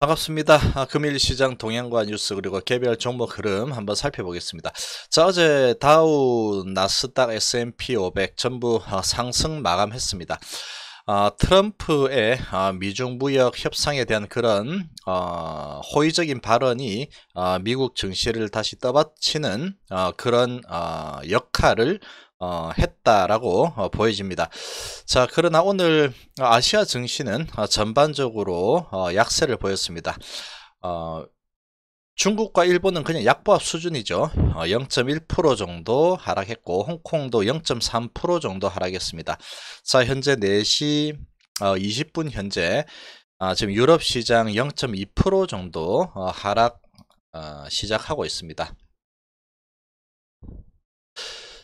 반갑습니다. 아, 금일 시장 동향과 뉴스 그리고 개별 종목 흐름 한번 살펴보겠습니다. 자 어제 다우, 나스닥, S&P 500 전부 아, 상승 마감했습니다. 아, 트럼프의 아, 미중 무역 협상에 대한 그런 어, 호의적인 발언이 아, 미국 증시를 다시 떠받치는 아, 그런 아, 역할을 어, 했다라고 어, 보여집니다. 자, 그러나 오늘 아시아 증시는 어, 전반적으로 어, 약세를 보였습니다. 어, 중국과 일본은 그냥 약보합 수준이죠. 0.1% 어, 정도 하락했고 홍콩도 0.3% 정도 하락했습니다. 자, 현재 4시 20분 현재 아, 지금 유럽 시장 0.2% 정도 하락 시작하고 있습니다.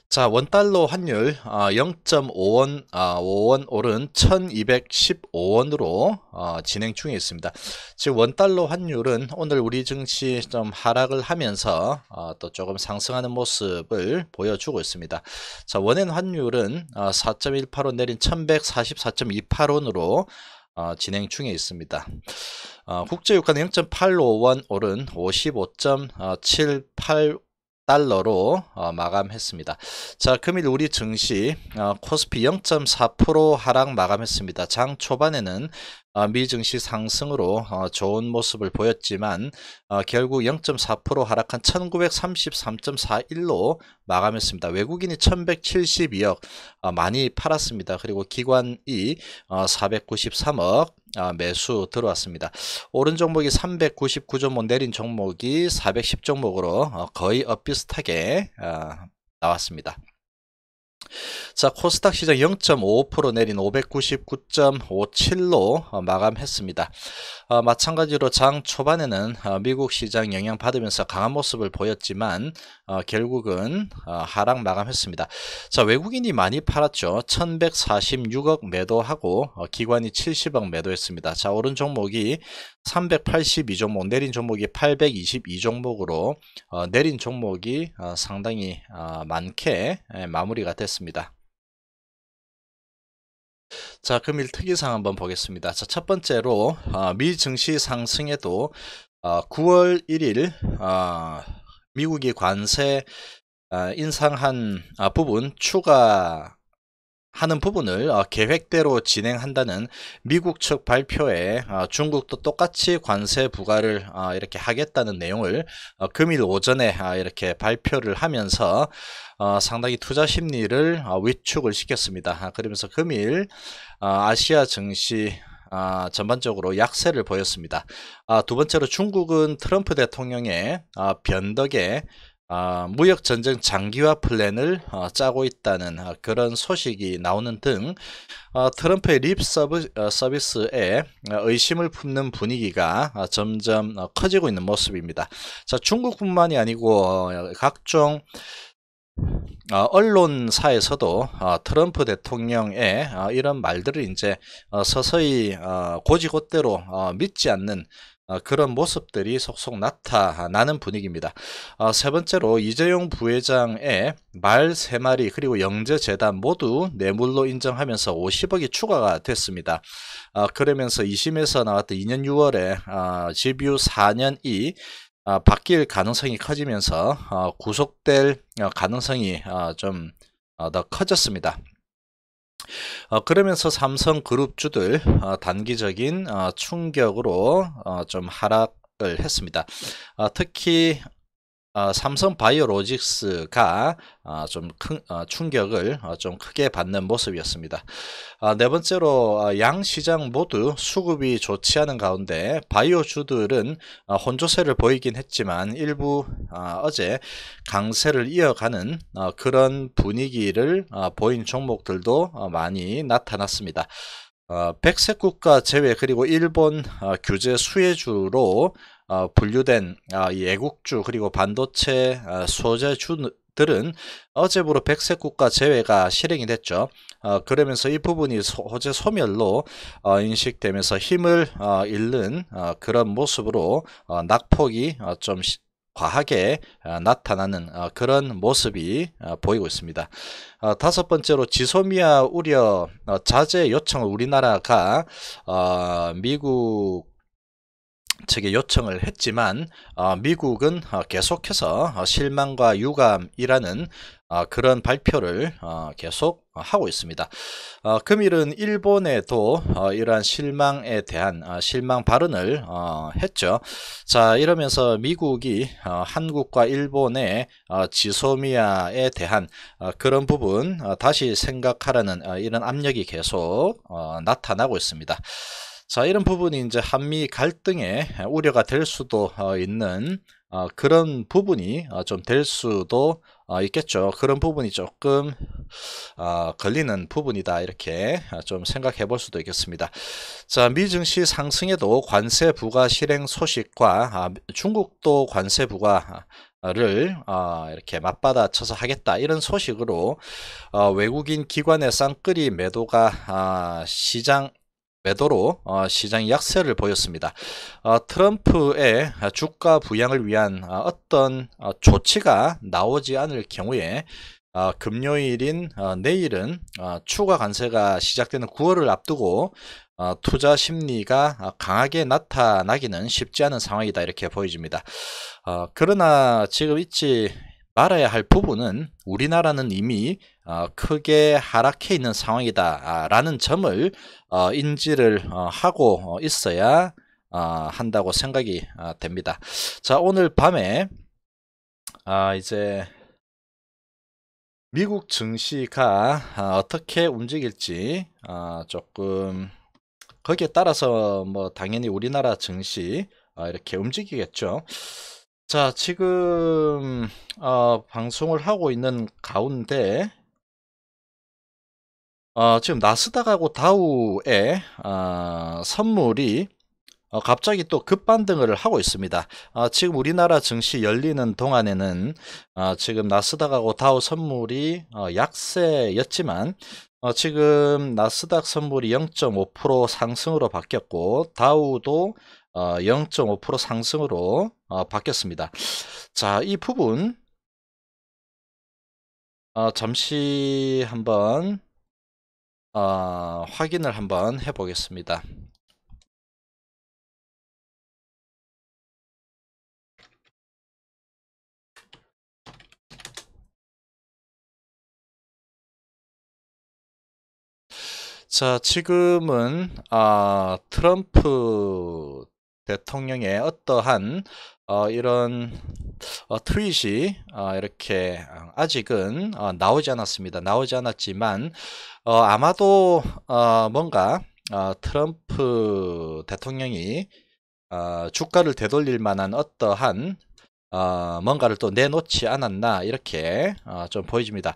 자, 원달러 환율 0.5원, 아, 5원 아, 오른 1215원으로 아, 진행 중에 있습니다. 지금 원달러 환율은 오늘 우리 증시 좀 하락을 하면서 또 조금 상승하는 모습을 보여주고 있습니다. 자, 원엔 환율은 4.18원 내린 1144.28원으로 진행 중에 있습니다. 국제유가는 0.855원 오른 55.78 달러로 어, 마감했습니다. 자, 금일 우리 증시 어, 코스피 0.4% 하락 마감했습니다. 장 초반에는 어, 미 증시 상승으로 어, 좋은 모습을 보였지만 어, 결국 0.4% 하락한 1933.41로 마감했습니다. 외국인이 1172억 어, 많이 팔았습니다. 그리고 기관이 어, 493억 아, 매수 들어왔습니다. 오른 종목이 399종목 뭐 내린 종목이 410종목으로 어, 거의 비슷하게 아, 나왔습니다. 자 코스닥 시장 0 5 내린 599.57로 어, 마감했습니다. 어, 마찬가지로 장 초반에는 어, 미국 시장 영향받으면서 강한 모습을 보였지만 결국은 하락 마감했습니다. 자 외국인이 많이 팔았죠. 1146억 매도하고 기관이 70억 매도했습니다. 자 오른 종목이 382종목 내린 종목이 822종목으로 내린 종목이 상당히 많게 예, 마무리가 됐습니다. 하습니다 자, 금일 특이사항 한번 보겠습니다. 자, 첫 번째로 아, 미 증시 상승에도 9월 아, 1일 아, 미국이 관세 인상한 부분 추가 하는 부분을 어, 계획대로 진행한다는 미국 측 발표에 어, 중국도 똑같이 관세 부과를 어, 이렇게 하겠다는 내용을 금일 오전에 아, 이렇게 발표를 하면서 상당히 투자 심리를 위축을 시켰습니다. 아, 그러면서 금일 아시아 증시 아, 전반적으로 약세를 보였습니다. 아, 두 번째로 중국은 트럼프 대통령의 아, 변덕에 어, 무역 전쟁 장기화 플랜을 어, 짜고 있다는 어, 그런 소식이 나오는 등 어, 트럼프의 립 서브, 어, 서비스에 의심을 품는 분위기가 어, 점점 커지고 있는 모습입니다. 자, 중국뿐만이 아니고 각종 언론사에서도 트럼프 대통령의 이런 말들을 이제 서서히 고지고대로 믿지 않는 어, 그런 모습들이 속속 나타나는 분위기입니다. 어, 세 번째로 이재용 부회장의 말 세마리 그리고 영재재단 모두 뇌물로 인정하면서 50억이 추가가 됐습니다. 어, 그러면서 2심에서 나왔던 2년 6월에 어, 집유 4년 이 바뀔 가능성이 커지면서 구속될 가능성이 좀 더 커졌습니다. 어, 그러면서 삼성 그룹주들 어, 단기적인 어, 충격으로 좀 하락을 했습니다. 특히 어, 삼성 바이오로직스가 어, 좀 큰, 어, 충격을 어, 좀 크게 받는 모습이었습니다. 어, 네 번째로 어, 양 시장 모두 수급이 좋지 않은 가운데 바이오주들은 혼조세를 보이긴 했지만 일부 어제 강세를 이어가는 그런 분위기를 보인 종목들도 많이 나타났습니다. 백색 국가 제외 그리고 일본 규제 수혜주로 어, 분류된 어, 이 애국주 그리고 반도체 어, 아, 소재주 들은 어제부로 백색 국가 제외가 실행이 됐죠. 어, 그러면서 이 부분이 소재 소멸로 어, 인식되면서 힘을 어, 잃는 어, 그런 모습으로 어, 낙폭이 어, 좀 과하게 어, 나타나는 어, 그런 모습이 어, 보이고 있습니다. 어, 다섯 번째로 지소미아 우려 어, 자제 요청을 우리나라가 어, 미국 측에 요청을 했지만 어, 미국은 어, 계속해서 어, 실망과 유감이라는 그런 발표를 계속 하고 있습니다. 금일은 일본에도 이러한 실망에 대한 실망 발언을 했죠. 자 이러면서 미국이 한국과 일본의 지소미아에 대한 그런 부분 다시 생각하라는 이런 압력이 계속 나타나고 있습니다. 자, 이런 부분이 이제 한미 갈등에 우려가 될 수도 어, 있는 어, 그런 부분이 어, 좀될 수도 있겠죠. 그런 부분이 조금 걸리는 부분이다. 이렇게 좀 생각해 볼 수도 있겠습니다. 자, 미 증시 상승에도 관세 부과 실행 소식과 아, 중국도 관세 부과 를 이렇게 맞받아쳐서 하겠다 이런 소식으로 외국인 기관의 쌍끌이 매도가 아, 시장 매도로 어, 시장이 약세를 보였습니다. 어, 트럼프의 주가 부양을 위한 어, 어떤 조치가 나오지 않을 경우에 금요일인 내일은 추가 관세가 시작되는 9월을 앞두고 투자 심리가 강하게 나타나기는 쉽지 않은 상황이다 이렇게 보여집니다. 그러나 지금 있지 알아야 할 부분은 우리나라는 이미 어, 크게 하락해 있는 상황이다라는 점을 어, 인지를 어, 하고 있어야 한다고 생각이 됩니다. 자 오늘 밤에 아, 이제 미국 증시가 어떻게 움직일지 조금 거기에 따라서 뭐 당연히 우리나라 증시 이렇게 움직이겠죠. 자 지금 어, 방송을 하고 있는 가운데 어, 지금 나스닥하고 다우의 어, 선물이 어, 갑자기 또 급반등을 하고 있습니다. 어, 지금 우리나라 증시 열리는 동안에는 어, 지금 나스닥하고 다우 선물이 어, 약세였지만 어, 지금 나스닥 선물이 0.5% 상승으로 바뀌었고 다우도 0.5% 어, 상승으로 어, 바뀌었습니다. 자, 이 부분 어, 잠시 한번 확인을 한번 해보겠습니다. 자, 지금은 아, 트럼프 대통령의 어떠한 어, 이런 어, 트윗이 어, 이렇게 어, 아직은 어, 나오지 않았습니다. 나오지 않았지만 어, 아마도 어, 뭔가 어, 트럼프 대통령이 어, 주가를 되돌릴 만한 어떠한 어, 뭔가를 또 내놓지 않았나 이렇게 어, 좀 보여집니다.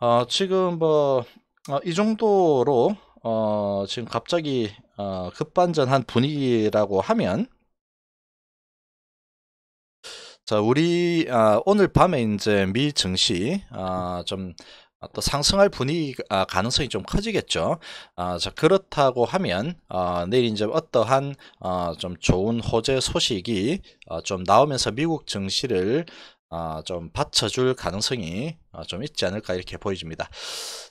어, 지금 뭐이 어, 정도로 어, 지금 갑자기 어, 급반전한 분위기라고 하면 자 우리 아, 오늘 밤에 이제 미 증시 아, 좀또 상승할 분위기 아, 가능성이 좀 커지겠죠. 아, 자 그렇다고 하면 아, 내일 이제 어떠한 아, 좀 좋은 호재 소식이 아, 좀 나오면서 미국 증시를 아, 좀 받쳐줄 가능성이 아, 좀 있지 않을까 이렇게 보여집니다.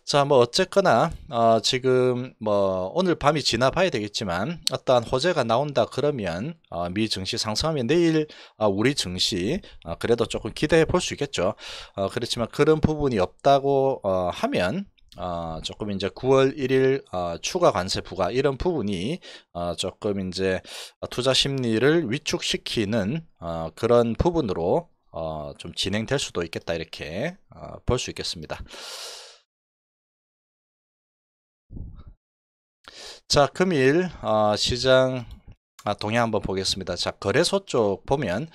자, 뭐 어쨌거나 어, 지금 뭐 오늘 밤이 지나 봐야 되겠지만 어떠한 호재가 나온다 그러면 어, 미 증시 상승하면 내일 아, 우리 증시 어, 그래도 조금 기대해 볼 수 있겠죠. 그렇지만 그런 부분이 없다고 하면 어, 조금 이제 9월 1일 어, 추가 관세 부과 이런 부분이 어, 조금 이제 투자 심리를 위축시키는 그런 부분으로 어, 좀 진행될 수도 있겠다 이렇게 어, 볼수 있겠습니다. 자 금일 어, 시장 아, 동향 한번 보겠습니다. 자 거래소 쪽 보면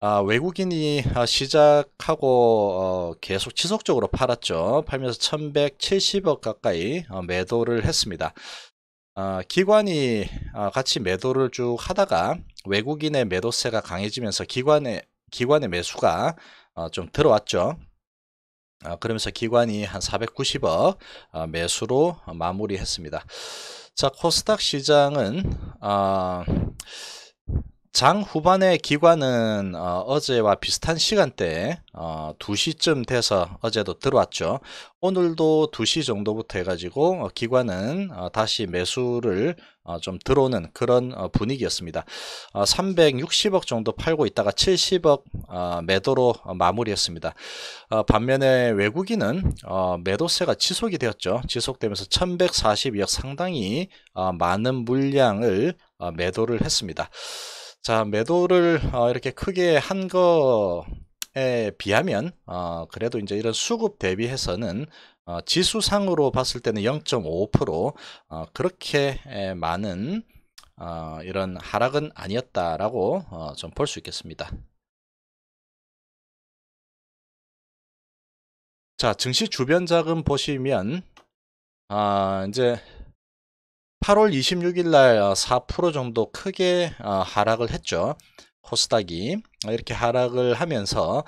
아, 외국인이 아, 시작하고 어, 계속 지속적으로 팔았죠. 팔면서 1170억 가까이 어, 매도를 했습니다. 어, 기관이 아, 같이 매도를 쭉 하다가 외국인의 매도세가 강해지면서 기관의 기관의 매수가 어, 좀 들어왔죠. 어, 그러면서 기관이 한 490억 어, 매수로 마무리했습니다. 자 코스닥 시장은 장 후반의 기관은 어, 제와 비슷한 시간대에 어, 2시쯤 돼서 어제도 들어왔죠. 오늘도 2시 정도부터 해가지고 어, 기관은 어, 다시 매수를 어, 좀 들어오는 그런 어, 분위기였습니다. 360억 어, 정도 팔고 있다가 70억 매도로 마무리했습니다. 반면에 외국인은 매도세가 지속이 되었죠. 지속되면서 1142억 상당히 많은 물량을 매도를 했습니다. 자 매도를 어, 이렇게 크게 한 거에 비하면 어, 그래도 이제 이런 수급 대비해서는 어, 지수상으로 봤을 때는 0.5% 그렇게 많은 이런 하락은 아니었다라고 좀 볼 수 있겠습니다. 자 증시 주변 자금 보시면 아, 이제 8월 26일 날 4% 정도 크게 어, 하락을 했죠. 코스닥이 이렇게 하락을 하면서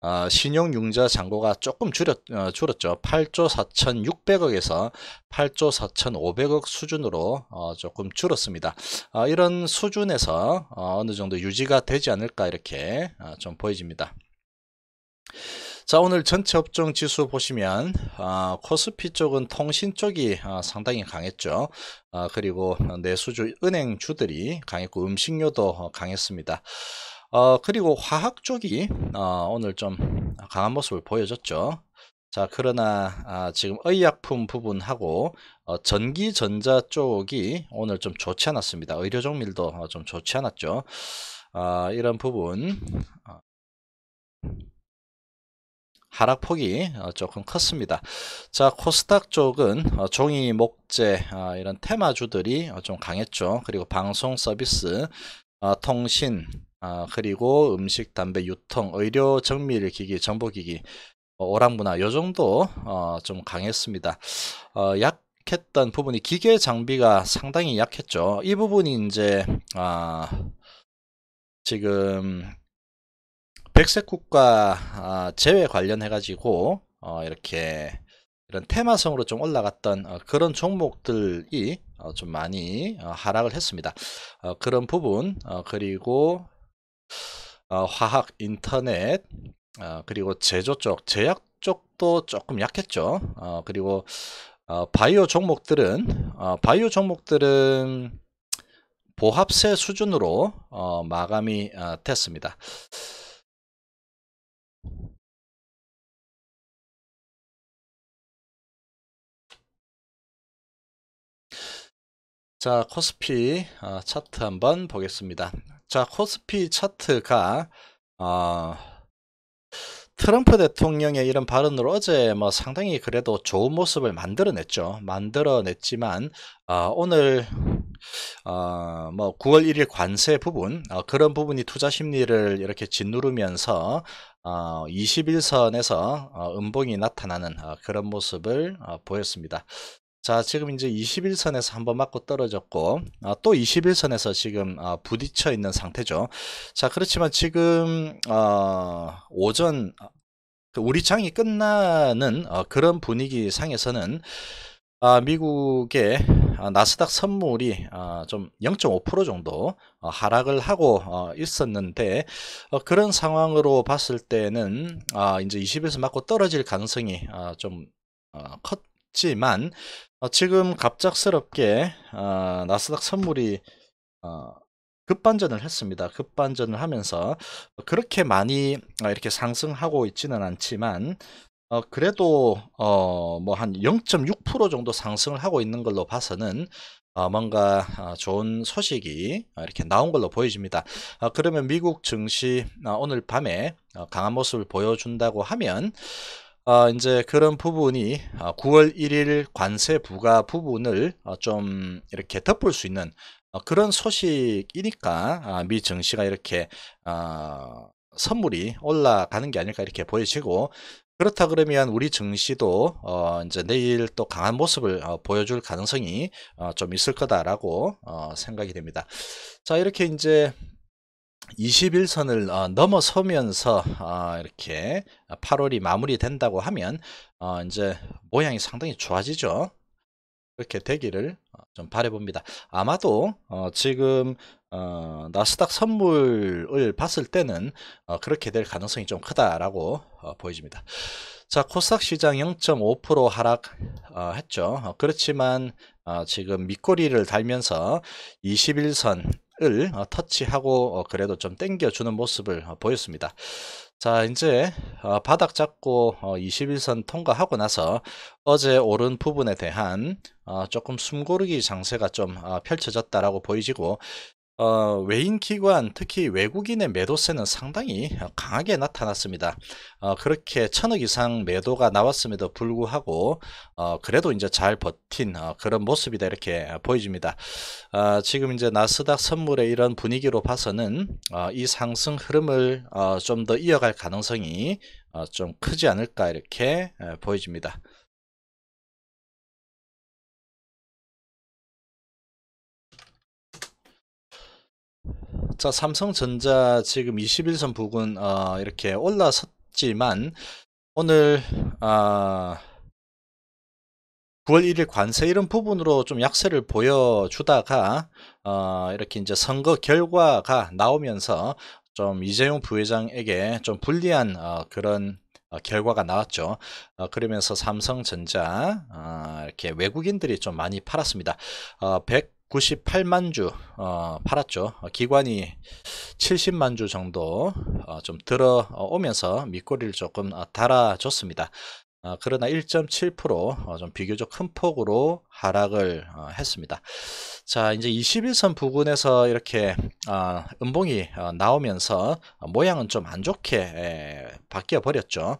어, 신용융자 잔고가 조금 줄였, 어, 줄었죠. 8조 4,600억에서 8조 4,500억 수준으로 조금 줄었습니다. 이런 수준에서 어느 정도 유지가 되지 않을까 이렇게 좀 보여집니다. 자 오늘 전체 업종 지수 보시면 아, 코스피 쪽은 통신 쪽이 아, 상당히 강했죠 아, 그리고 내수주 은행주들이 강했고 음식료도 어, 강했습니다 어, 그리고 화학 쪽이 어, 오늘 좀 강한 모습을 보여줬죠 자 그러나 아, 지금 의약품 부분하고 어, 전기전자 쪽이 오늘 좀 좋지 않았습니다 의료 종밀도 어, 좀 좋지 않았죠 아, 이런 부분 어, 하락폭이 어, 조금 컸습니다. 자 코스닥 쪽은 어, 종이 목재 아, 이런 테마주들이 어, 좀 강했죠. 그리고 방송 서비스, 통신, 아, 그리고 음식, 담배, 유통, 의료, 정밀기기, 정보기기, 뭐, 오락문화 요 정도 좀 강했습니다. 약 했던 부분이 기계 장비가 상당히 약했죠. 이 부분이 이제 아 지금 백색 국가 아, 제외 관련해 가지고 어, 이렇게 이런 테마성으로 좀 올라갔던 어, 그런 종목들이 어, 좀 많이 하락을 했습니다. 그런 부분 그리고 화학, 인터넷 그리고 제조 쪽, 제약 쪽도 조금 약했죠. 그리고 바이오 종목들은 바이오 종목들은 보합세 수준으로 마감이 됐습니다. 자, 코스피 어, 차트 한번 보겠습니다. 자, 코스피 차트가 어, 트럼프 대통령의 이런 발언으로 어제 뭐 상당히 그래도 좋은 모습을 만들어냈죠. 만들어냈지만 어, 오늘 어, 뭐 9월 1일 관세 부분 어, 그런 부분이 투자 심리를 이렇게 짓누르면서 어, 21선에서 어, 음봉이 나타나는 어, 그런 모습을 어, 보였습니다. 자 지금 이제 21선에서 한번 맞고 떨어졌고 아, 또 21선에서 지금 아, 부딪혀 있는 상태죠 자 그렇지만 지금 아, 오전 아, 그 우리 장이 끝나는 어, 그런 분위기 상에서는 아, 미국의 아, 나스닥 선물이 아, 좀0.5% 정도 어, 하락을 하고 어, 있었는데 어, 그런 상황으로 봤을 때는 아, 이제 20에서 맞고 떨어질 가능성이 아, 좀 어, 컸지만 어, 지금 갑작스럽게 어, 나스닥 선물이 어, 급반전을 했습니다. 급반전을 하면서 그렇게 많이 어, 이렇게 상승하고 있지는 않지만 어, 그래도 어, 뭐한 0.6% 정도 상승을 하고 있는 걸로 봐서는 어, 뭔가 어, 좋은 소식이 어, 이렇게 나온 걸로 보여집니다. 어, 그러면 미국 증시 오늘 밤에 강한 모습을 보여준다고 하면 어, 이제 그런 부분이 9월 어, 1일 관세 부과 부분을 어, 좀 이렇게 덮을 수 있는 어, 그런 소식이니까 아, 미 증시가 이렇게 어, 선물이 올라가는 게 아닐까 이렇게 보여지고 그렇다 그러면 우리 증시도 어 이제 내일 또 강한 모습을 어 보여줄 가능성이 어좀 있을 거다라고 생각이 됩니다. 자 이렇게 이제 21선을 어, 넘어서면서 어, 이렇게 8월이 마무리된다고 하면 어, 이제 모양이 상당히 좋아지죠. 그렇게 되기를 어, 좀 바래봅니다. 아마도 어, 지금 어, 나스닥 선물을 봤을 때는 그렇게 될 가능성이 좀 크다라고 보여집니다. 자 코스닥 시장 0.5% 하락했죠. 그렇지만 지금 밑꼬리를 달면서 21선 을 어, 터치하고 어, 그래도 좀 땡겨주는 모습을 어, 보였습니다. 자 이제 바닥 잡고 21선 통과하고 나서 어제 오른 부분에 대한 조금 숨고르기 장세가 좀 펼쳐졌다라고 보이지고 어, 외인 기관, 특히 외국인의 매도세는 상당히 강하게 나타났습니다. 어, 그렇게 천억 이상 매도가 나왔음에도 불구하고 어, 그래도 이제 잘 버틴 어, 그런 모습이다 이렇게 보여집니다. 어, 지금 이제 나스닥 선물의 이런 분위기로 봐서는 어, 이 상승 흐름을 어, 좀 더 이어갈 가능성이 어, 좀 크지 않을까 이렇게 보여집니다. 자 삼성전자 지금 21선 부근 어, 이렇게 올라섰지만 오늘 아 9월 1일 관세 이런 부분으로 좀 약세를 보여주다가 어, 이렇게 이제 선거 결과가 나오면서 좀 이재용 부회장에게 좀 불리한 어, 그런 어, 결과가 나왔죠. 어, 그러면서 삼성전자 어, 이렇게 외국인들이 좀 많이 팔았습니다. 어, 100 98만 주 어, 팔았죠. 기관이 70만 주 정도 어, 좀 들어오면서 밑꼬리를 조금 어, 달아줬습니다. 어, 그러나 1.7%좀 어, 비교적 큰 폭으로 하락을 어, 했습니다. 자 이제 21선 부근에서 이렇게 어, 음봉이 어, 나오면서 어, 모양은 좀 안 좋게 에, 바뀌어 버렸죠.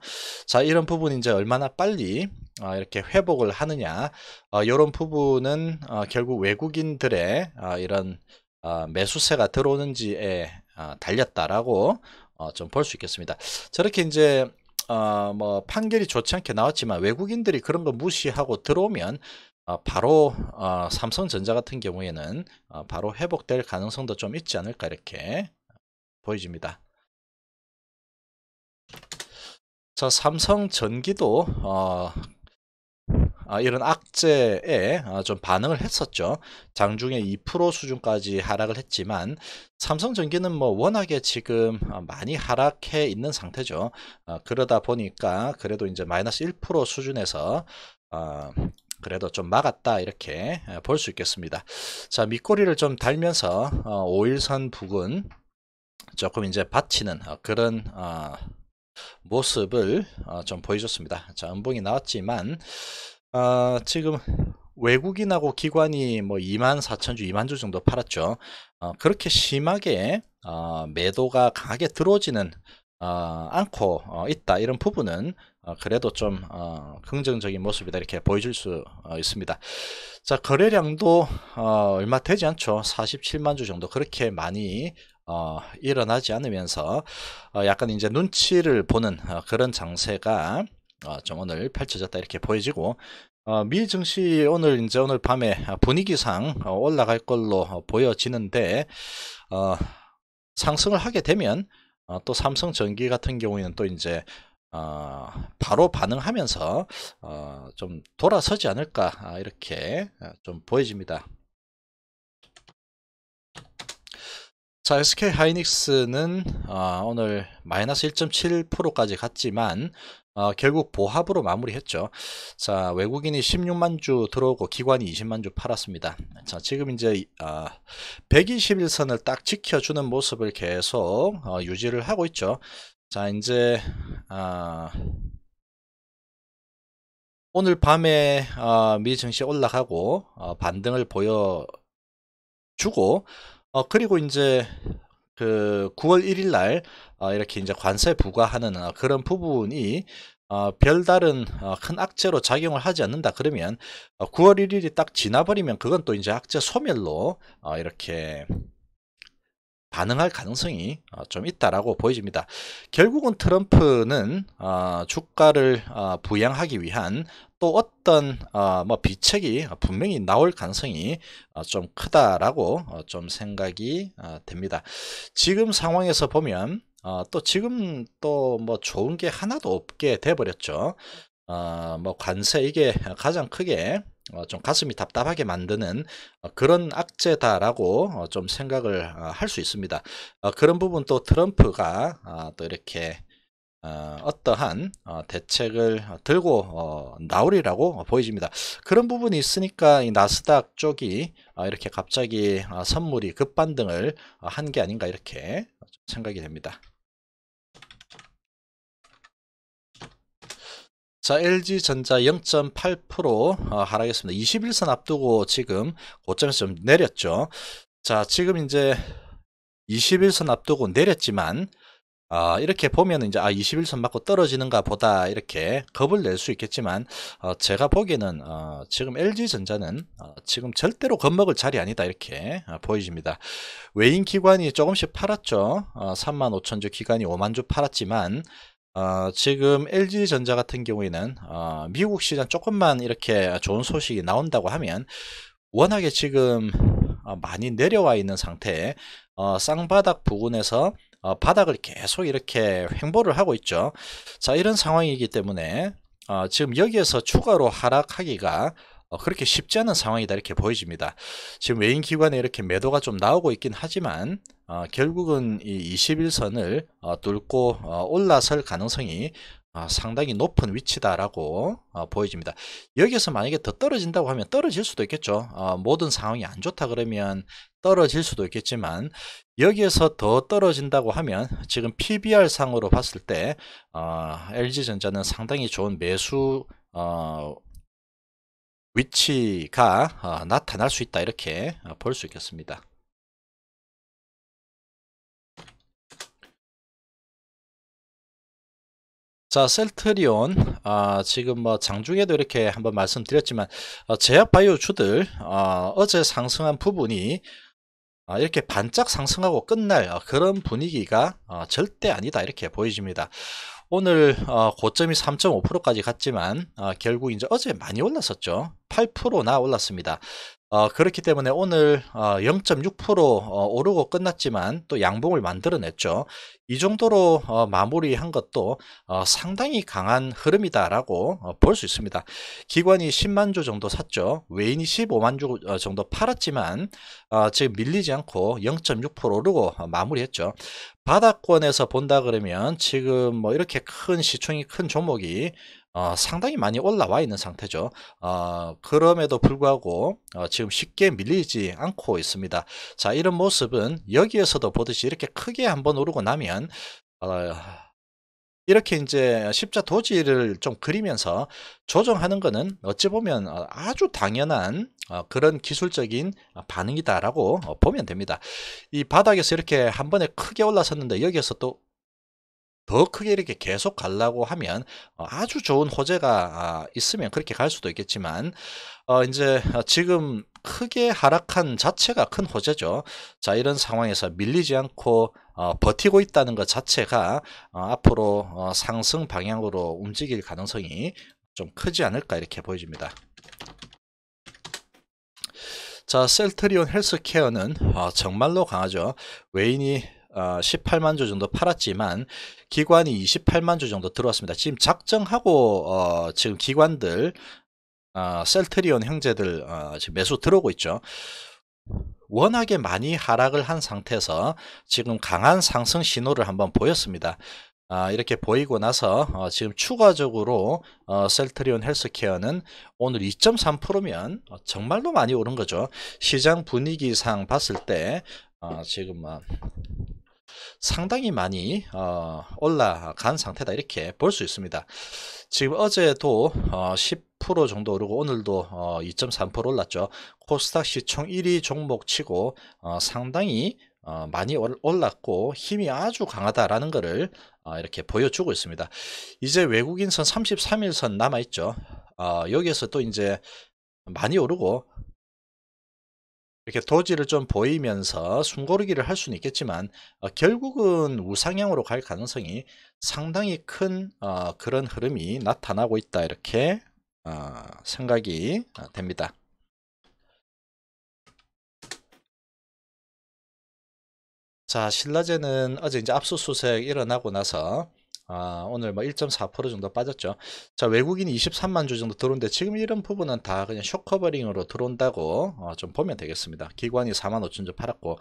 자 이런 부분 이제 얼마나 빨리 어, 이렇게 회복을 하느냐 어, 이런 부분은 어, 결국 외국인들의 어, 이런 어, 매수세가 들어오는지에 어, 달렸다라고 어, 좀 볼 수 있겠습니다. 저렇게 이제 어, 뭐 판결이 좋지 않게 나왔지만 외국인들이 그런 거 무시하고 들어오면 어, 바로 어, 삼성전자 같은 경우에는 어, 바로 회복될 가능성도 좀 있지 않을까 이렇게 보여집니다. 자 삼성전기도 어, 아, 이런 악재에 아, 좀 반응을 했었죠. 장중에 2% 수준까지 하락을 했지만 삼성전기는 뭐 워낙에 지금 아, 많이 하락해 있는 상태죠. 그러다 보니까 그래도 이제 마이너스 1% 수준에서 그래도 좀 막았다 이렇게 볼 수 있겠습니다. 자 밑꼬리를 좀 달면서 5일선 어, 부근 조금 이제 받치는 어, 그런 모습을 어, 좀 보여줬습니다. 자, 은봉이 나왔지만 어, 지금 외국인하고 기관이 뭐 2만 4천 주, 2만 주 정도 팔았죠. 어, 그렇게 심하게 어, 매도가 강하게 들어오지는 어, 않고 어, 있다 이런 부분은 어, 그래도 좀 어, 긍정적인 모습이다 이렇게 보여줄 수 어, 있습니다. 자 거래량도 어, 얼마 되지 않죠. 47만 주 정도 그렇게 많이 어, 일어나지 않으면서 어, 약간 이제 눈치를 보는 어, 그런 장세가 좀 어, 오늘 펼쳐졌다 이렇게 보여지고 어, 미 증시 오늘 이제 오늘 밤에 분위기상 어, 올라갈 걸로 보여지는데 어, 상승을 하게 되면 또 삼성전기 같은 경우에는 또 이제 바로 반응하면서 좀 돌아서지 않을까 아, 이렇게 좀 보여집니다. 자, SK 하이닉스는 오늘 마이너스 1.7%까지 갔지만 어, 결국 보합으로 마무리했죠. 자, 외국인이 16만 주 들어오고 기관이 20만 주 팔았습니다. 자, 지금 이제 어, 아, 121선을 딱 지켜주는 모습을 계속 어, 유지를 하고 있죠. 자, 이제 어, 오늘 밤에 어, 미 증시 올라가고 어, 반등을 보여주고 어, 그리고 이제 그 9월 1일 날 어, 이렇게 이제 관세 부과하는 어, 그런 부분이 어, 별다른 어, 큰 악재로 작용을 하지 않는다 그러면 9월 1일이 딱 지나버리면 그건 또 이제 악재 소멸로 어, 이렇게 반응할 가능성이 어, 좀 있다라고 보여집니다. 결국은 트럼프는 어, 주가를 어, 부양하기 위한 또 어떤 뭐 비책이 분명히 나올 가능성이 좀 크다라고 좀 생각이 됩니다. 지금 상황에서 보면 또 지금 또 뭐 좋은 게 하나도 없게 돼버렸죠. 어, 뭐 관세 이게 가장 크게 어, 좀 가슴이 답답하게 만드는 어, 그런 악재다라고 어, 좀 생각을 어, 할수 있습니다. 어, 그런 부분 또 트럼프가 어, 또 이렇게 어, 어떠한 어, 대책을 어, 들고 어, 나오리라고 보여집니다. 그런 부분이 있으니까 이 나스닥 쪽이 어, 이렇게 갑자기 어, 선물이 급반등을 어, 한게 아닌가 이렇게 생각이 됩니다. 자, LG전자 0.8% 어, 하락했습니다. 21선 앞두고 지금 고점에서 좀 내렸죠. 자, 지금 이제 21선 앞두고 내렸지만 어, 이렇게 보면 이제 아 21선 맞고 떨어지는가 보다 이렇게 겁을 낼 수 있겠지만 어, 제가 보기에는 어, 지금 LG전자는 어, 지금 절대로 겁먹을 자리 아니다 이렇게 어, 보여집니다. 외인 기관이 조금씩 팔았죠. 어, 3만 5천 주 기관이 5만 주 팔았지만 어, 지금 LG전자 같은 경우에는 어, 미국 시장 조금만 이렇게 좋은 소식이 나온다고 하면 워낙에 지금 어, 많이 내려와 있는 상태에 어, 쌍바닥 부근에서 어, 바닥을 계속 이렇게 횡보를 하고 있죠. 자 이런 상황이기 때문에 어, 지금 여기에서 추가로 하락하기가 어, 그렇게 쉽지 않은 상황이다 이렇게 보여집니다. 지금 외인 기관에 이렇게 매도가 좀 나오고 있긴 하지만 어, 결국은 이 21선을 어, 뚫고 어, 올라설 가능성이 어, 상당히 높은 위치다라고 어, 보여집니다. 여기에서 만약에 더 떨어진다고 하면 떨어질 수도 있겠죠. 어, 모든 상황이 안 좋다 그러면 떨어질 수도 있겠지만 여기에서 더 떨어진다고 하면 지금 PBR상으로 봤을 때 LG전자는 상당히 좋은 매수 위치가 나타날 수 있다 이렇게 볼 수 있겠습니다. 자 셀트리온 아, 지금 뭐 장중에도 이렇게 한번 말씀드렸지만 아, 제약바이오 주들 아, 어제 상승한 부분이 아, 이렇게 반짝 상승하고 끝날 아, 그런 분위기가 아, 절대 아니다 이렇게 보여집니다 오늘 어, 고점이 3.5%까지 갔지만 어, 결국 이제 어제 많이 올랐었죠 0.8%나 올랐습니다. 어, 그렇기 때문에 오늘 0.6% 어, 어, 오르고 끝났지만 또 양봉을 만들어냈죠. 이 정도로 어, 마무리한 것도 어, 상당히 강한 흐름이다라고 어, 볼수 있습니다. 기관이 10만 주 정도 샀죠. 외인이 15만 주 어, 정도 팔았지만 어, 지금 밀리지 않고 0.6% 오르고 어, 마무리했죠. 바닥권에서 본다 그러면 지금 뭐 이렇게 큰 시총이 큰 종목이 어, 상당히 많이 올라와 있는 상태죠. 어, 그럼에도 불구하고 어, 지금 쉽게 밀리지 않고 있습니다. 자 이런 모습은 여기에서도 보듯이 이렇게 크게 한번 오르고 나면 어, 이렇게 이제 십자 도지를 좀 그리면서 조정하는 것은 어찌 보면 아주 당연한 어, 그런 기술적인 반응이다라고 어, 보면 됩니다. 이 바닥에서 이렇게 한 번에 크게 올라섰는데 여기에서 또더 크게 이렇게 계속 가려고 하면 어, 아주 좋은 호재가 아, 있으면 그렇게 갈 수도 있겠지만 어 이제 어, 지금 크게 하락한 자체가 큰 호재죠. 자 이런 상황에서 밀리지 않고 어, 버티고 있다는 것 자체가 어, 앞으로 어, 상승 방향으로 움직일 가능성이 좀 크지 않을까 이렇게 보여집니다. 자 셀트리온 헬스케어는 어, 정말로 강하죠. 외인이 18만 어, 조 정도 팔았지만 기관이 28만 조 정도 들어왔습니다. 지금 작정하고 어, 지금 기관들 어, 셀트리온 형제들 어, 지금 매수 들어오고 있죠. 워낙에 많이 하락을 한 상태에서 지금 강한 상승 신호를 한번 보였습니다. 아, 이렇게 보이고 나서 어, 지금 추가적으로 어, 셀트리온 헬스케어는 오늘 2.3%면 어, 정말로 많이 오른 거죠. 시장 분위기상 봤을 때 어, 지금 어, 상당히 많이 어, 올라간 상태다 이렇게 볼 수 있습니다. 지금 어제도 어, 10% 정도 오르고 오늘도 어, 2.3% 올랐죠. 코스닥 시총 1위 종목치고 어, 상당히 어, 많이 올랐고 힘이 아주 강하다라는 것을 어, 이렇게 보여주고 있습니다. 이제 외국인선 33일선 남아있죠. 어, 여기에서 또 이제 많이 오르고 이렇게 도지를 좀 보이면서 숨고르기를 할 수는 있겠지만 어, 결국은 우상향으로 갈 가능성이 상당히 큰 어, 그런 흐름이 나타나고 있다 이렇게 어, 생각이 어, 됩니다. 자 신라제는 어제 이제 압수수색 일어나고 나서 아, 오늘 뭐 1.4% 정도 빠졌죠. 자, 외국인이 23만 주 정도 들어온데 지금 이런 부분은 다 그냥 쇼커버링으로 들어온다고 어, 좀 보면 되겠습니다. 기관이 4만 5천 주 팔았고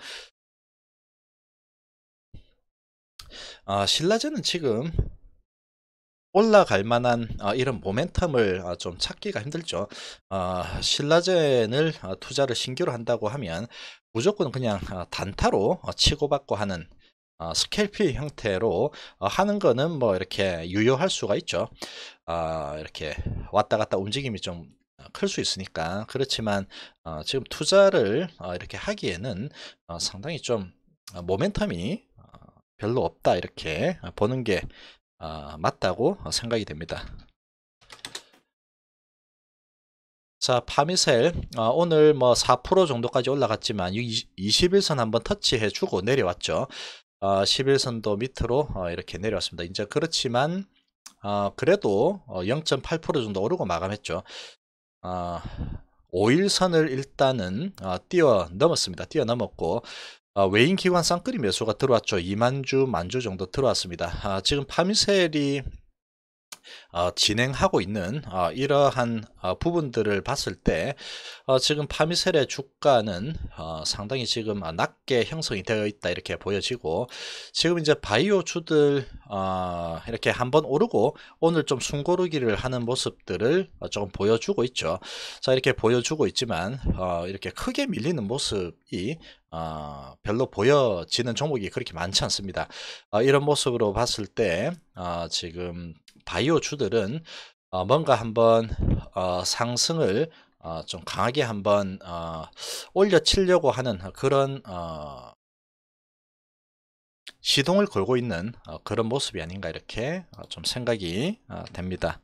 아, 신라제는 지금 올라갈 만한 아, 이런 모멘텀을 아, 좀 찾기가 힘들죠. 아, 신라젠을 아, 투자를 신규로 한다고 하면 무조건 그냥 아, 단타로 어, 치고받고 하는 어, 스켈피 형태로 어, 하는 거는 뭐 이렇게 유효할 수가 있죠. 어, 이렇게 왔다 갔다 움직임이 좀 클수 어, 있으니까 그렇지만 어, 지금 투자를 어, 이렇게 하기에는 상당히 좀 모멘텀이 별로 없다 이렇게 보는 게 맞다고 생각이 됩니다. 자 파미셀 어, 오늘 뭐 4% 정도까지 올라갔지만 20일선 한번 터치해주고 내려왔죠 어, 11선도 밑으로 어, 이렇게 내려왔습니다. 이제 그렇지만 어, 그래도 0.8% 어, 정도 오르고 마감했죠. 5일선을 어, 일단은 어, 뛰어넘었습니다. 뛰어넘었고 외인 기관 쌍끌이 매수가 들어왔죠. 2만주 만주 정도 들어왔습니다. 아, 지금 파미셀이 어, 진행하고 있는 어, 이러한 어, 부분들을 봤을 때 지금 파미셀의 주가는 상당히 지금 낮게 형성이 되어 있다 이렇게 보여지고 지금 이제 바이오 주들 이렇게 한번 오르고 오늘 좀 숨고르기를 하는 모습들을 조금 보여주고 있죠. 자 이렇게 보여주고 있지만 이렇게 크게 밀리는 모습이 어, 별로 보여지는 종목이 그렇게 많지 않습니다. 어, 이런 모습으로 봤을 때 어, 지금 바이오 주들은 어, 뭔가 한번 어, 상승을 어, 좀 강하게 한번 어, 올려치려고 하는 그런 어, 시동을 걸고 있는 어, 그런 모습이 아닌가 이렇게 좀 생각이 됩니다.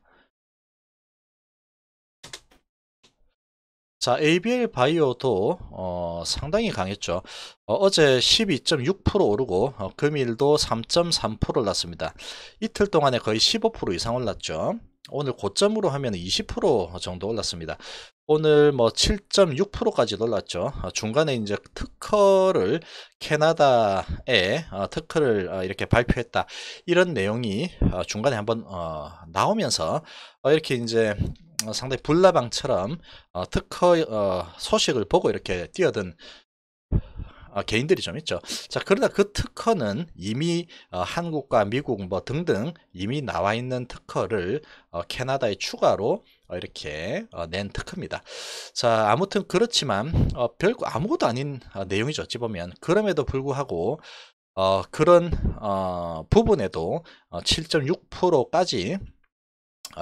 자, ABL 바이오도 어, 상당히 강했죠. 어, 제12.6% 오르고 어, 금일도 3.3%를 났습니다. 이틀 동안에 거의 15% 이상 올랐죠. 오늘 고점으로 하면 20% 정도 올랐습니다. 오늘 뭐 7.6%까지 올랐죠. 어, 중간에 이제 특허를 캐나다에 어, 특허를 어, 이렇게 발표했다. 이런 내용이 중간에 한번 나오면서 이렇게 이제 어, 상당히 불나방처럼 어, 특허 어, 소식을 보고 이렇게 뛰어든 개인들이 좀 있죠. 자, 그러나 그 특허는 이미 어, 한국과 미국 뭐 등등 이미 나와 있는 특허를 어, 캐나다에 추가로 어, 이렇게 낸 특허입니다. 자, 아무튼 그렇지만 별거 아무것도 아닌 내용이죠. 어찌 보면 그럼에도 불구하고 그런 부분에도 7.6%까지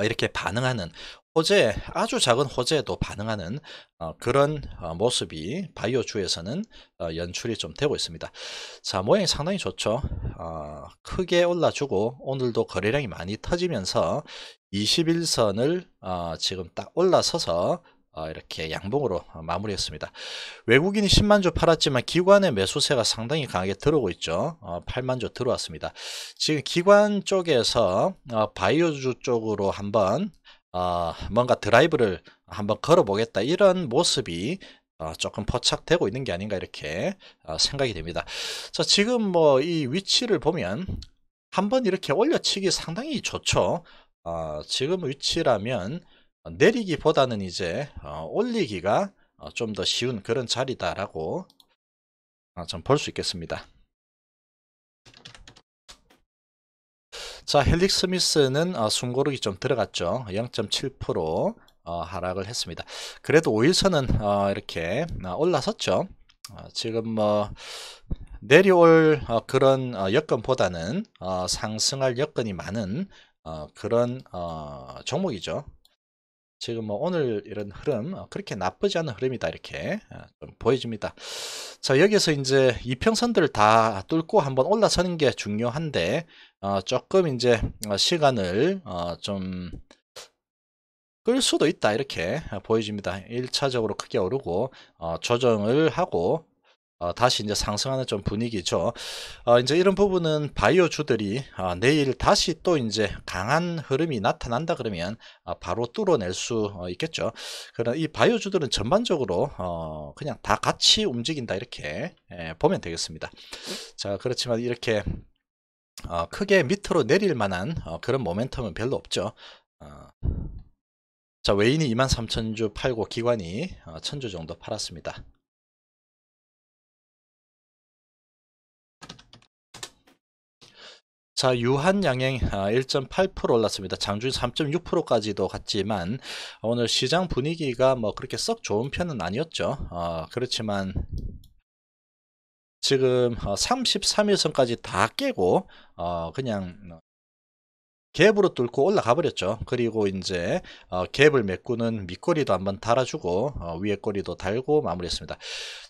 이렇게 반응하는 호재, 아주 작은 호재에도 반응하는 어, 그런 어, 모습이 바이오주에서는 어, 연출이 좀 되고 있습니다. 자, 모양이 상당히 좋죠. 크게 올라주고 오늘도 거래량이 많이 터지면서 21선을 지금 딱 올라서서 이렇게 양봉으로 마무리했습니다. 외국인이 10만주 팔았지만 기관의 매수세가 상당히 강하게 들어오고 있죠. 8만주 들어왔습니다. 지금 기관 쪽에서 바이오주 쪽으로 한번 어, 뭔가 드라이브를 한번 걸어보겠다 이런 모습이 어, 조금 포착되고 있는 게 아닌가 이렇게 어, 생각이 됩니다. 자, 지금 뭐 이 위치를 보면 한번 이렇게 올려치기 상당히 좋죠. 어, 지금 위치라면 내리기보다는 이제 어, 올리기가 어, 좀더 쉬운 그런 자리다라고 어, 좀볼수 있겠습니다. 자, 헬릭 스미스는 어, 숨고르기 좀 들어갔죠. 0.7% 어, 하락을 했습니다. 그래도 5일선은 어, 이렇게 어, 올라섰죠. 어, 지금 뭐 내려올 어, 그런 어, 여건보다는 어, 상승할 여건이 많은 어, 그런 어, 종목이죠. 지금 뭐 오늘 이런 흐름 어, 그렇게 나쁘지 않은 흐름이다 이렇게 어, 보여집니다 자 여기에서 이제 이평선들을 다 뚫고 한번 올라서는 게 중요한데 어, 조금 이제 어, 시간을 어, 좀끌 수도 있다 이렇게 어, 보여집니다. 1차적으로 크게 오르고 어, 조정을 하고 어, 다시 이제 상승하는 좀 분위기죠. 어, 이제 이런 부분은 바이오주들이 어, 내일 다시 또 이제 강한 흐름이 나타난다 그러면 어, 바로 뚫어낼 수 어, 있겠죠. 그러나 이 바이오주들은 전반적으로 어, 그냥 다 같이 움직인다 이렇게 예, 보면 되겠습니다. 자 그렇지만 이렇게 어, 크게 밑으로 내릴 만한 어, 그런 모멘텀은 별로 없죠. 어, 자 외인이 23,000주 팔고 기관이 어, 1,000주 정도 팔았습니다. 자 유한양행 1.8% 어, 올랐습니다. 장주 3.6%까지도 갔지만 오늘 시장 분위기가 뭐 그렇게 썩 좋은 편은 아니었죠. 어, 그렇지만 지금 33일선까지 어, 다 깨고 어 그냥 어, 갭으로 뚫고 올라가 버렸죠. 그리고 이제 어, 갭을 메꾸는 밑꼬리도 한번 달아주고 어, 위에 꼬리도 달고 마무리했습니다.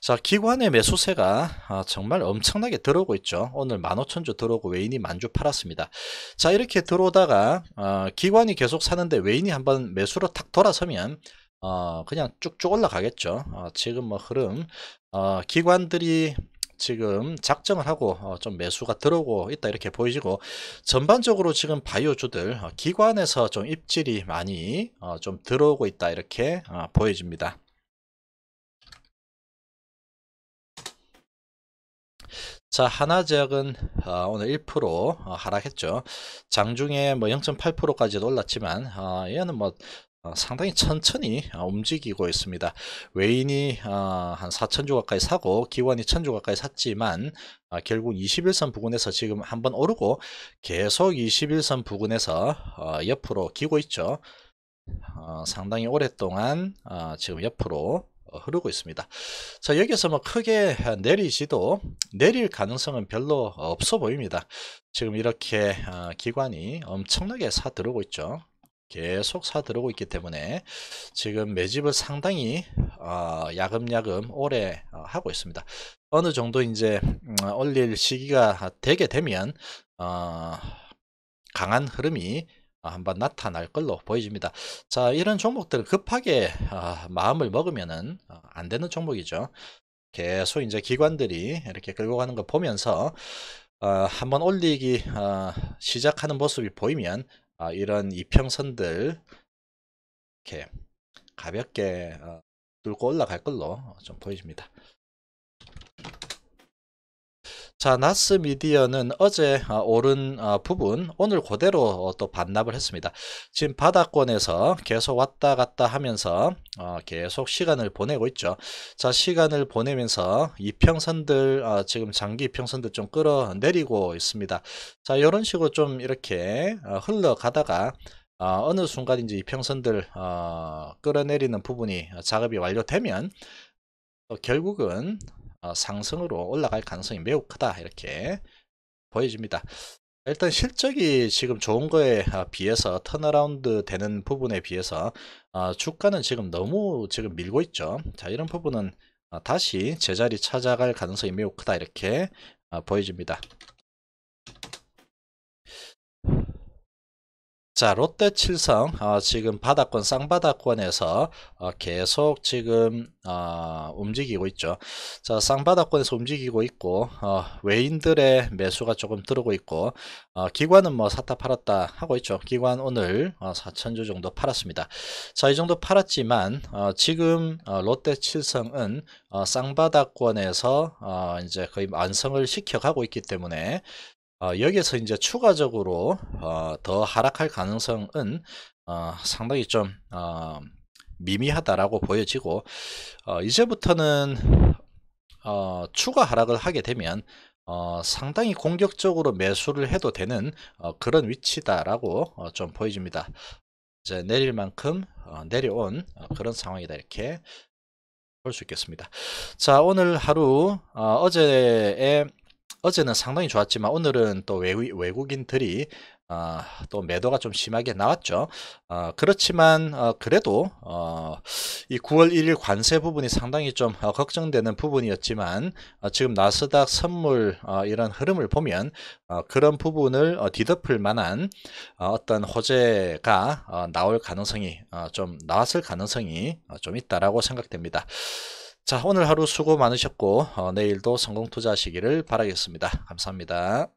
자 기관의 매수세가 어, 정말 엄청나게 들어오고 있죠. 오늘 15,000주 들어오고 외인이 만주 팔았습니다. 자 이렇게 들어오다가 어, 기관이 계속 사는데 외인이 한번 매수로 탁 돌아서면 어, 그냥 쭉쭉 올라가겠죠. 어, 지금 뭐 흐름 어, 기관들이 지금 작정을 하고 어, 좀 매수가 들어오고 있다 이렇게 보이시고 전반적으로 지금 바이오주들 어, 기관에서 좀 입질이 많이 어, 좀 들어오고 있다 이렇게 보여집니다. 자 하나제약은 오늘 1% 하락했죠 장중에 뭐 0.8%까지도 올랐지만 얘는 뭐 아, 상당히 천천히 아, 움직이고 있습니다. 외인이 아, 한 4천주 가까이 사고 기관이 1 천주 가까이 샀지만 결국 21선 부근에서 지금 한번 오르고 계속 21선 부근에서 어, 옆으로 기고 있죠. 상당히 오랫동안 지금 옆으로 어, 흐르고 있습니다. 자, 여기서 뭐 크게 내리지도 내릴 가능성은 별로 없어 보입니다. 지금 이렇게 기관이 엄청나게 사 들어오고 있죠. 계속 사 들어오고 있기 때문에 지금 매집을 상당히 어, 야금야금 오래 어, 하고 있습니다. 어느 정도 이제 음, 올릴 시기가 되게 되면 어, 강한 흐름이 어, 한번 나타날 걸로 보여집니다. 자 이런 종목들 급하게 어, 마음을 먹으면은 어, 안 되는 종목이죠. 계속 이제 기관들이 이렇게 끌고 가는 거 보면서 어, 한번 올리기 어, 시작하는 모습이 보이면 어, 이런 이평선들 이렇게 가볍게 어, 뚫고 올라갈 걸로 좀 보여집니다. 자, 나스 미디어는 어제 아, 오른 아, 부분 오늘 그대로 또 반납을 했습니다. 지금 바닥권에서 계속 왔다 갔다 하면서 어, 계속 시간을 보내고 있죠. 자, 시간을 보내면서 이평선들 아, 지금 장기 이평선들 좀 끌어내리고 있습니다. 자, 이런 식으로 좀 이렇게 어, 흘러가다가 어, 느순간 이제 이평선들 어, 끌어내리는 부분이 작업이 완료되면 결국은 어, 상승으로 올라갈 가능성이 매우 크다 이렇게 보여집니다 일단 실적이 지금 좋은 거에 어, 비해서 턴어라운드 되는 부분에 비해서 어, 주가는 지금 너무 지금 밀고 있죠 자 이런 부분은 다시 제자리 찾아갈 가능성이 매우 크다 이렇게 보여집니다 자 롯데 칠성 어, 지금 바닥권 쌍바닥권에서 어, 계속 지금 어, 움직이고 있죠 자 쌍바닥권에서 움직이고 있고 어, 외인들의 매수가 조금 들어오고 있고 어, 기관은 뭐 샀다 팔았다 하고 있죠 기관 오늘 어, 4천조 정도 팔았습니다 자이 정도 팔았지만 어, 지금 어, 롯데 칠성은 어, 쌍바닥권에서 어, 이제 거의 완성을 시켜가고 있기 때문에 어, 여기에서 이제 추가적으로 어, 더 하락할 가능성은 어, 상당히 좀 어, 미미하다라고 보여지고 어, 이제부터는 어, 추가 하락을 하게 되면 어, 상당히 공격적으로 매수를 해도 되는 어, 그런 위치다라고 어, 좀 보여집니다. 이제 내릴 만큼 어, 내려온 어, 그런 상황이다 이렇게 볼 수 있겠습니다. 자 오늘 하루 어, 어제의 어제는 상당히 좋았지만 오늘은 또 외국, 인들이 어, 또 매도가 좀 심하게 나왔죠. 어, 그렇지만 어, 그래도 어, 이 9월 1일 관세 부분이 상당히 좀 어, 걱정되는 부분이었지만 어, 지금 나스닥 선물 이런 흐름을 보면 그런 부분을 뒤덮을 만한 어, 떤 호재가 나올 가능성이 좀 나왔을 가능성이 좀 있다라고 생각됩니다. 자, 오늘 하루 수고 많으셨고, 어, 내일도 성공 투자하시기를 바라겠습니다. 감사합니다.